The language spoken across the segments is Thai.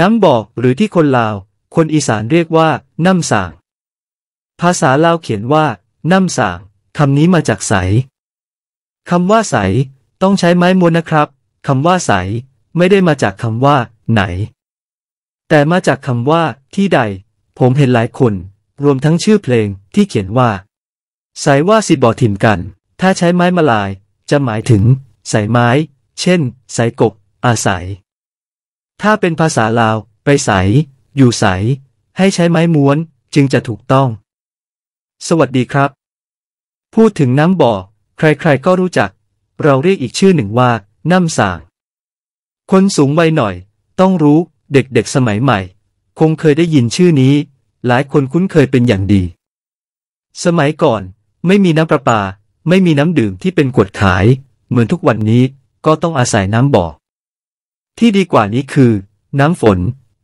น้ำบอกหรือที่คนลาว คนอีสานเรียกว่า น้ำสางภาษาลาวเขียนว่า น้ำสางคำนี้มาจากใสคำว่าใสต้องใช้ไม้มวนนะครับคำว่าใสไม่ได้มาจากคำว่าไหน แต่มาจากคำว่าที่ใด ผมเห็นหลายคน รวมทั้งชื่อเพลงที่เขียนว่าใสว่าสิบ่อถิ่มกันถ้าใช้ไม้มาลาย จะหมายถึงใสไม้ เช่น ใสกบอาศัยถ้าเป็นภาษาลาวไปใส อยู่ใส ให้ใช้ไม้ม้วน จึงจะถูกต้อง สวัสดีครับ พูดถึงน้ำบ่อ ใครๆก็รู้จัก เราเรียกอีกชื่อหนึ่งว่า น้ำสางคนสูงวัยหน่อย ต้องรู้เด็กๆ สมัยใหม่ คงเคยได้ยินชื่อนี้ หลายคนคุ้นเคยเป็นอย่างดี สมัยก่อน ไม่มีน้ำประปา ไม่มีน้ำดื่มที่เป็นกวดขาย เหมือนทุกวันนี้ก็ต้องอาศัยน้ำบ่อที่ดีกว่านี้คือ น้ำฝน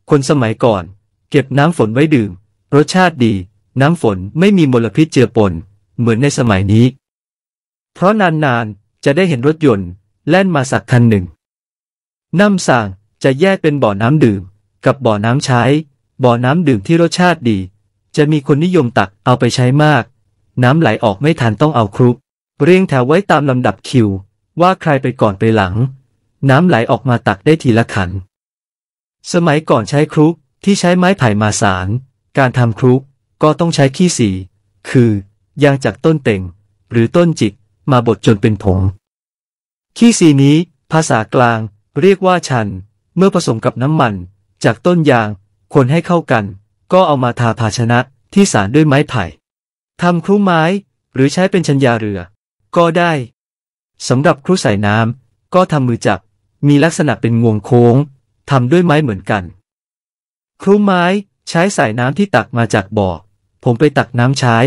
คนสมัยก่อนเก็บน้ำฝนไว้ดื่มรสชาติดี น้ำฝนไม่มีมลพิษเจือปนเหมือนในสมัยนี้ เพราะนานๆ จะได้เห็นรถยนต์ แล่นมาสักคันหนึ่งน้ำสั่งจะแยกเป็นบ่อน้ำดื่ม กับบ่อน้ำใช้ บ่อน้ำดื่มที่รสชาติดี จะมีคนนิยมตักเอาไปใช้มาก น้ำไหลออกไม่ทันต้องเอาครุเรียงแถวไว้ตามลำดับคิว ว่าใครไปก่อนไปหลังน้ำไหลออกมาตักได้ทีละขัน สมัยก่อนใช้ครุกที่ใช้ไม้ไผ่มาสาร การทำครุกก็ต้องใช้ขี้สี คือ ยางจากต้นเต่งหรือต้นจิก มาบดจนเป็นผง ขี้สีนี้ ภาษากลางเรียกว่าชัน เมื่อผสมกับน้ำมัน จากต้นยางคนให้เข้ากัน ก็เอามาทาภาชนะที่สารด้วยไม้ไผ่ทำครุไม้หรือใช้เป็นชัญญาเรือ ก็ได้สำหรับครุใส่น้ำก็ทำมือจับมีลักษณะเป็นงวงโค้ง ทำด้วยไม้เหมือนกัน ครุ้มไม้ใช้สายน้ำที่ตักมาจากบ่อ ผมไปตักน้ำใช้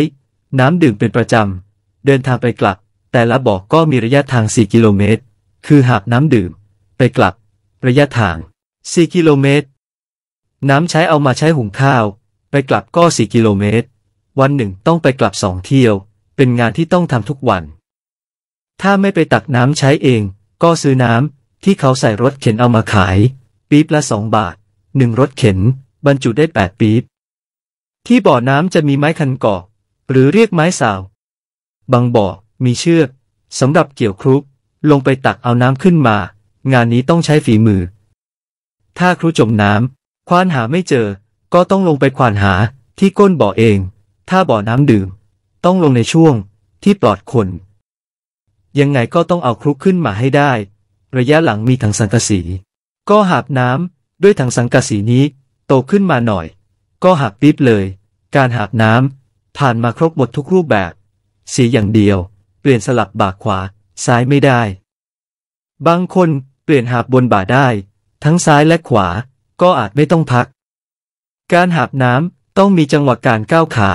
น้ำดื่มเป็นประจำ เดินทางไปกลับ แต่ละบ่อก็มีระยะทาง 4 กิโลเมตร คือหากน้ำดื่ม ไปกลับ ระยะทาง 4 กิโลเมตร น้ำใช้เอามาใช้หุงข้าว ไปกลับก็ 4 กิโลเมตร วันหนึ่งต้องไปกลับสองเที่ยว เป็นงานที่ต้องทำทุกวัน ถ้าไม่ไปตักน้ำใช้เอง ก็ซื้อน้ำที่เขาใส่รถเข็นเอามาขาย ปี๊บละสองบาท หนึ่งรถเข็น บรรจุได้แปดปี๊บที่บ่อน้ำจะมีไม้คันกอกหรือเรียกไม้สาวบางบ่อมีเชือกสำหรับเกี่ยวครุก ลงไปตักเอาน้ำขึ้นมา งานนี้ต้องใช้ฝีมือ ถ้าครุจมน้ำควานหาไม่เจอ ก็ต้องลงไปควานหาที่ก้นบ่อเอง ถ้าบ่อน้ำดื่ม ต้องลงในช่วง ที่ปลอดคนยังไงก็ต้องเอาครุกขึ้นมาให้ได้ระยะหลังมีถังสังกะสี ก็หากน้ำด้วยถังสังกะสีนี้ โตขึ้นมาหน่อย ก็หักปิ๊บเลย การหากน้ำผ่านมาครบหมดทุกรูปแบบ สีอย่างเดียว เปลี่ยนสลับบากขวาซ้ายไม่ได้ บางคนเปลี่ยนหากบนบ่าได้ ทั้งซ้ายและขวา ก็อาจไม่ต้องพัก การหากน้ำต้องมีจังหวะการก้าวขา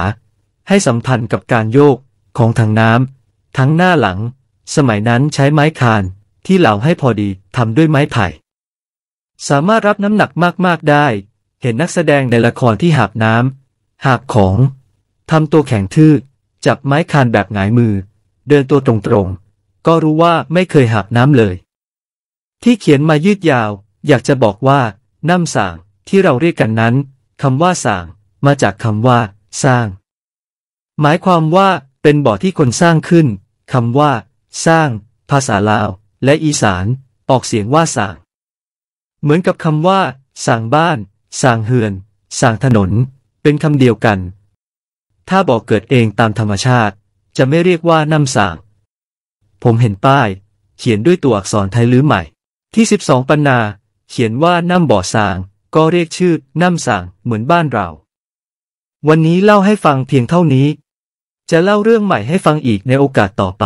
ให้สัมพันธ์กับการโยกของถังน้ำทั้งหน้าหลัง สมัยนั้นใช้ไม้คานที่เหลาให้พอดีทำด้วยไม้ไผ่ สามารถรับน้ำหนักมากๆได้ เห็นนักแสดงในละครที่หักน้ำหักของทำตัวแข็งทื่อ จับไม้คานแบบหงายมือ เดินตัวตรงๆ ก็รู้ว่าไม่เคยหักน้ำเลย ที่เขียนมายืดยาว อยากจะบอกว่า น้ำสางที่เราเรียกกันนั้น คำว่าสางมาจากคำว่าสร้าง หมายความว่าเป็นบ่อที่คนสร้างขึ้น คำว่า สร้าง ภาษาลาวและอีสาน ออกเสียงว่าส่าง เหมือนกับคำว่าส่างบ้านส่างเฮือนส่างถนน เป็นคำเดียวกัน ถ้าบอกเกิดเองตามธรรมชาติ จะไม่เรียกว่าน้ำส่างผมเห็นป้าย เขียนด้วยตัวอักษรไทยหรือใหม่ ที่12ปัญนาเขียนว่าน้ำบ่อส่าง ก็เรียกชื่อน้ำส่างเหมือนบ้านเรา วันนี้เล่าให้ฟังเพียงเท่านี้ จะเล่าเรื่องใหม่ให้ฟังอีกในโอกาสต่อไป